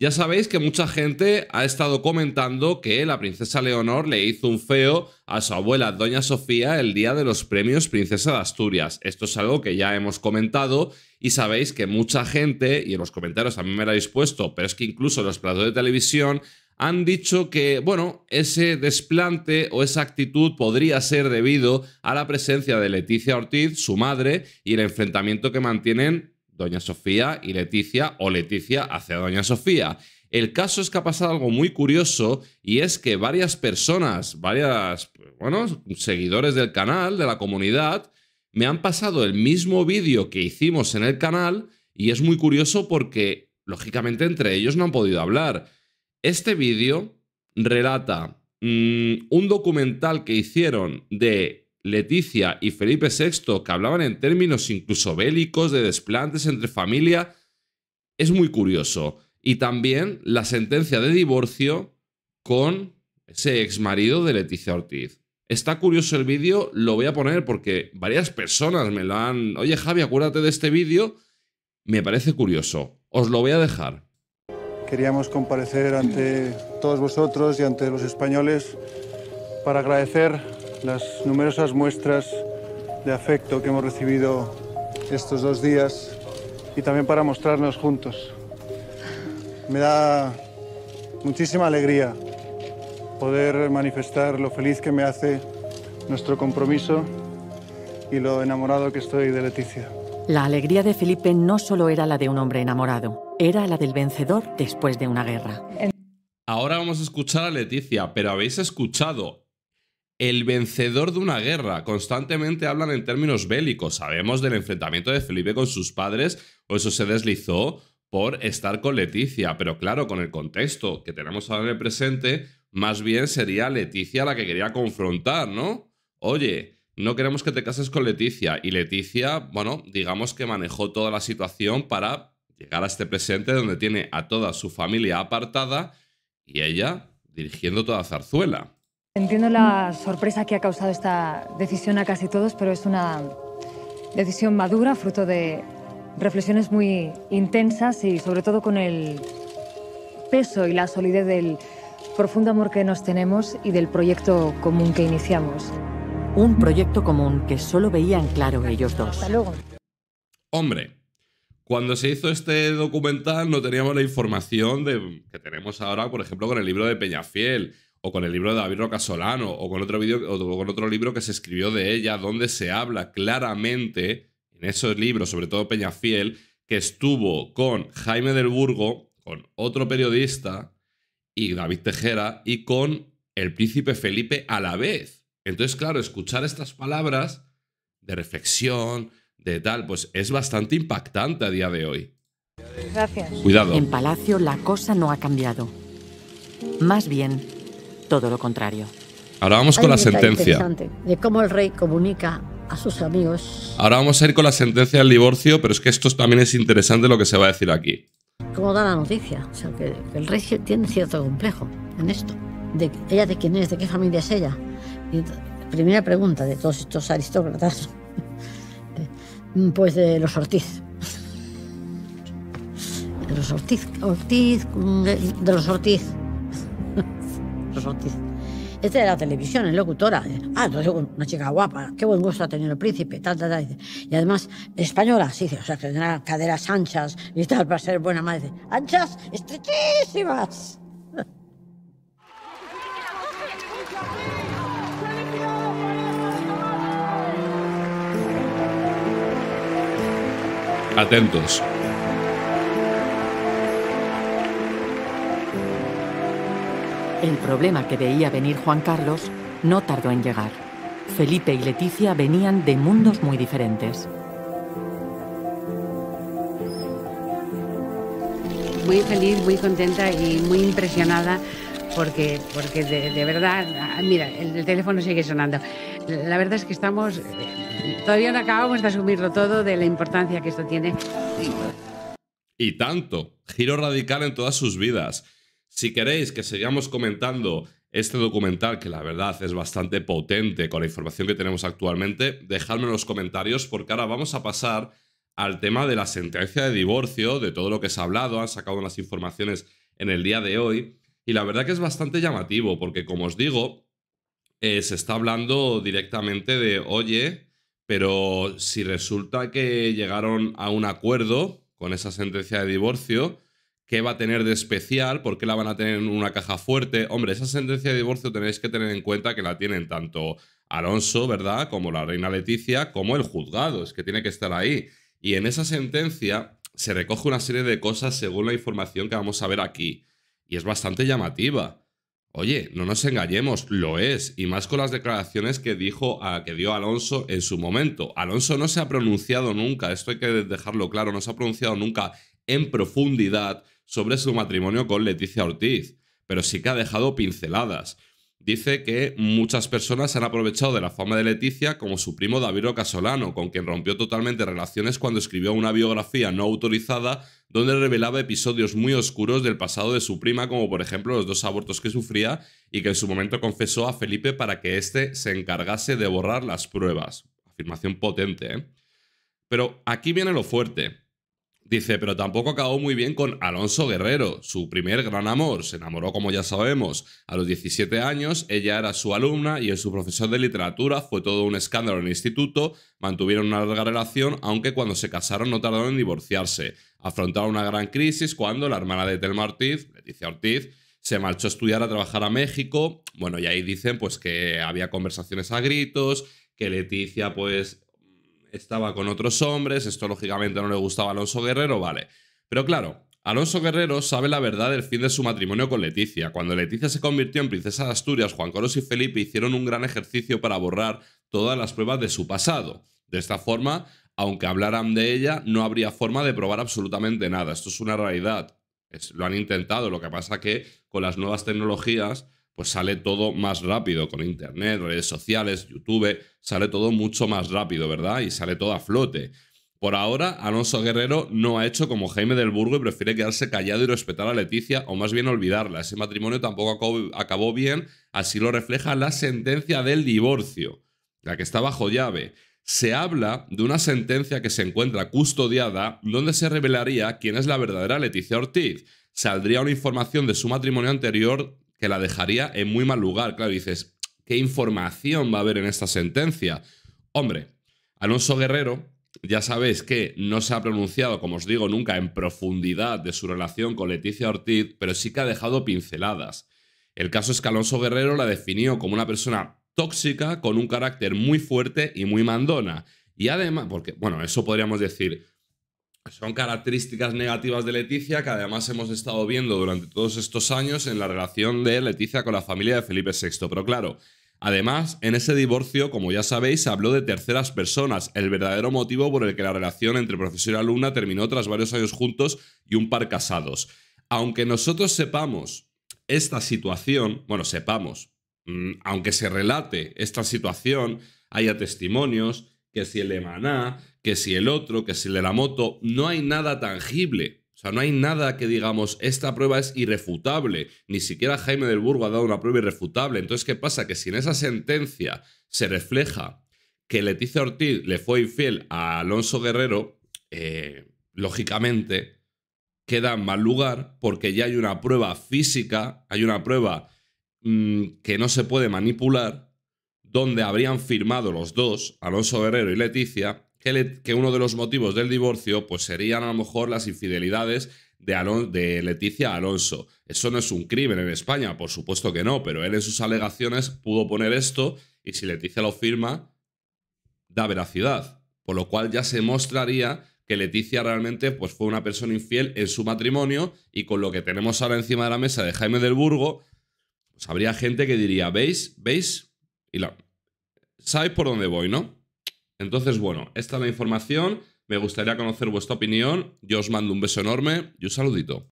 Ya sabéis que mucha gente ha estado comentando que la princesa Leonor le hizo un feo a su abuela Doña Sofía el día de los premios Princesa de Asturias. Esto es algo que ya hemos comentado y sabéis que mucha gente, y en los comentarios también me lo habéis puesto, pero es que incluso los platos de televisión han dicho que, bueno, ese desplante o esa actitud podría ser debido a la presencia de Leticia Ortiz, su madre, y el enfrentamiento que mantienen Doña Sofía y Leticia o Leticia hacia Doña Sofía. El caso es que ha pasado algo muy curioso y es que varias personas, varias, pues, bueno, seguidores del canal, de la comunidad, me han pasado el mismo vídeo que hicimos en el canal y es muy curioso porque, lógicamente, entre ellos no han podido hablar. Este vídeo relata mm, un documental que hicieron de Leticia y Felipe VI, que hablaban en términos incluso bélicos de desplantes entre familia, es muy curioso. Y también la sentencia de divorcio con ese ex marido de Leticia Ortiz. Está curioso el vídeo, lo voy a poner porque varias personas me lo han. Oye, Javi, acuérdate de este vídeo. Me parece curioso. Os lo voy a dejar. Queríamos comparecer ante todos vosotros y ante los españoles para agradecer las numerosas muestras de afecto que hemos recibido estos dos días y también para mostrarnos juntos. Me da muchísima alegría poder manifestar lo feliz que me hace nuestro compromiso y lo enamorado que estoy de Leticia. La alegría de Felipe no solo era la de un hombre enamorado, era la del vencedor después de una guerra. Ahora vamos a escuchar a Leticia, pero habéis escuchado el vencedor de una guerra. Constantemente hablan en términos bélicos. Sabemos del enfrentamiento de Felipe con sus padres, o eso se deslizó por estar con Leticia. Pero claro, con el contexto que tenemos ahora en el presente, más bien sería Leticia la que quería confrontar, ¿no? Oye, no queremos que te cases con Leticia. Y Leticia, bueno, digamos que manejó toda la situación para llegar a este presente donde tiene a toda su familia apartada y ella dirigiendo toda Zarzuela. Entiendo la sorpresa que ha causado esta decisión a casi todos, pero es una decisión madura, fruto de reflexiones muy intensas y sobre todo con el peso y la solidez del profundo amor que nos tenemos y del proyecto común que iniciamos. Un proyecto común que solo veían claro ellos dos. Hombre, cuando se hizo este documental no teníamos la información que tenemos ahora, por ejemplo, con el libro de Peñafiel o con el libro de David Roca Solano, o con otro, o con otro libro que se escribió de ella, donde se habla claramente, en esos libros, sobre todo Peñafiel, que estuvo con Jaime del Burgo, con otro periodista, y David Tejera, y con el príncipe Felipe a la vez. Entonces, claro, escuchar estas palabras de reflexión, de tal, pues es bastante impactante a día de hoy. Gracias. Cuidado. En Palacio la cosa no ha cambiado. Más bien, todo lo contrario. Ahora vamos con la sentencia. De cómo el rey comunica a sus amigos. Ahora vamos a ir con la sentencia del divorcio, pero es que esto también es interesante lo que se va a decir aquí. ¿Cómo da la noticia? O sea, el rey tiene cierto complejo en esto. De ella de quién es, de qué familia es ella. primera pregunta de todos estos aristócratas. Pues de los Ortiz. De los Ortiz, Ortiz, de los Ortiz. Este de la televisión, la locutora. Ah, entonces una chica guapa, qué buen gusto ha tenido el príncipe, tal, tal, Y además, española, sí, o sea, que tendrá caderas anchas y tal, para ser buena madre. ¡Anchas, estrechísimas! Atentos. El problema que veía venir Juan Carlos no tardó en llegar. Felipe y Leticia venían de mundos muy diferentes. Muy feliz, muy contenta y muy impresionada porque, porque de, verdad, ah, mira, el, el, teléfono sigue sonando. La verdad es que estamos, todavía no acabamos de asumirlo todo de la importancia que esto tiene. Y tanto, giro radical en todas sus vidas. Si queréis que sigamos comentando este documental, que la verdad es bastante potente con la información que tenemos actualmente, dejadme en los comentarios porque ahora vamos a pasar al tema de la sentencia de divorcio, de todo lo que se ha hablado, han sacado las informaciones en el día de hoy. Y la verdad que es bastante llamativo porque, como os digo, eh, se está hablando directamente de, oye, pero si resulta que llegaron a un acuerdo con esa sentencia de divorcio, ¿Qué va a tener de especial? ¿Por qué la van a tener en una caja fuerte? Hombre, esa sentencia de divorcio tenéis que tener en cuenta que la tienen tanto Alonso, ¿verdad? Como la reina Leticia, como el juzgado, es que tiene que estar ahí. Y en esa sentencia se recoge una serie de cosas según la información que vamos a ver aquí. Y es bastante llamativa. Oye, no nos engañemos, lo es, y más con las declaraciones que dijo ah, que dio Alonso en su momento. Alonso no se ha pronunciado nunca, esto hay que dejarlo claro, no se ha pronunciado nunca en profundidad sobre su matrimonio con Leticia Ortiz, pero sí que ha dejado pinceladas. Dice que muchas personas han aprovechado de la fama de Leticia como su primo David Casolano, con quien rompió totalmente relaciones cuando escribió una biografía no autorizada donde revelaba episodios muy oscuros del pasado de su prima, como por ejemplo los dos abortos que sufría y que en su momento confesó a Felipe para que éste se encargase de borrar las pruebas. Afirmación potente, ¿eh? Pero aquí viene lo fuerte. Dice, pero tampoco acabó muy bien con Alonso Guerrero, su primer gran amor. Se enamoró, como ya sabemos, a los 17 años, ella era su alumna y en su profesor de literatura fue todo un escándalo en el instituto, mantuvieron una larga relación, aunque cuando se casaron no tardaron en divorciarse. Afrontaron una gran crisis cuando la hermana de Telma Ortiz, Leticia Ortiz, se marchó a estudiar a trabajar a México. Bueno, y ahí dicen pues que había conversaciones a gritos, que Leticia pues estaba con otros hombres, esto lógicamente no le gustaba a Alonso Guerrero, vale. Pero claro, Alonso Guerrero sabe la verdad del fin de su matrimonio con Leticia. Cuando Leticia se convirtió en princesa de Asturias, Juan Carlos y Felipe hicieron un gran ejercicio para borrar todas las pruebas de su pasado. De esta forma, aunque hablaran de ella, no habría forma de probar absolutamente nada. Esto es una realidad. lo han intentado, lo que pasa que con las nuevas tecnologías pues sale todo más rápido con Internet, redes sociales, YouTube, sale todo mucho más rápido, ¿verdad? Y sale todo a flote. Por ahora, Alonso Guerrero no ha hecho como Jaime del Burgo y prefiere quedarse callado y respetar a Leticia, o más bien olvidarla. Ese matrimonio tampoco acabó bien, así lo refleja la sentencia del divorcio, la que está bajo llave. Se habla de una sentencia que se encuentra custodiada, donde se revelaría quién es la verdadera Leticia Ortiz. Saldría una información de su matrimonio anterior que la dejaría en muy mal lugar. Claro, dices, ¿qué información va a haber en esta sentencia? Hombre, Alonso Guerrero, ya sabéis que no se ha pronunciado, como os digo, nunca en profundidad de su relación con Leticia Ortiz, pero sí que ha dejado pinceladas. El caso es que Alonso Guerrero la definió como una persona tóxica, con un carácter muy fuerte y muy mandona. Y además, porque, bueno, eso podríamos decir, son características negativas de Leticia que además hemos estado viendo durante todos estos años en la relación de Leticia con la familia de Felipe VI. Pero claro, además, en ese divorcio, como ya sabéis, se habló de terceras personas, el verdadero motivo por el que la relación entre profesor y alumna terminó tras varios años juntos y un par casados. Aunque nosotros sepamos esta situación, bueno, sepamos, mm, aunque se relate esta situación, haya testimonios, que si el Emaná, que si el otro, que si le la moto, no hay nada tangible. O sea, no hay nada que digamos, esta prueba es irrefutable. Ni siquiera Jaime del Burgo ha dado una prueba irrefutable. Entonces, ¿qué pasa? Que si en esa sentencia se refleja que Leticia Ortiz le fue infiel a Alonso Guerrero, eh, lógicamente queda en mal lugar porque ya hay una prueba física, hay una prueba mm, que no se puede manipular donde habrían firmado los dos, Alonso Guerrero y Leticia, que, uno de los motivos del divorcio pues serían a lo mejor las infidelidades de, Leticia a Alonso. Eso no es un crimen en España, por supuesto que no, pero él en sus alegaciones pudo poner esto y si Leticia lo firma, da veracidad. Por lo cual ya se mostraría que Leticia realmente pues, fue una persona infiel en su matrimonio y con lo que tenemos ahora encima de la mesa de Jaime del Burgo, pues, habría gente que diría, ¿veis? ¿Veis? Y la... ¿Sabéis por dónde voy, no? Entonces, bueno, esta es la información. Me gustaría conocer vuestra opinión. Yo os mando un beso enorme y un saludito.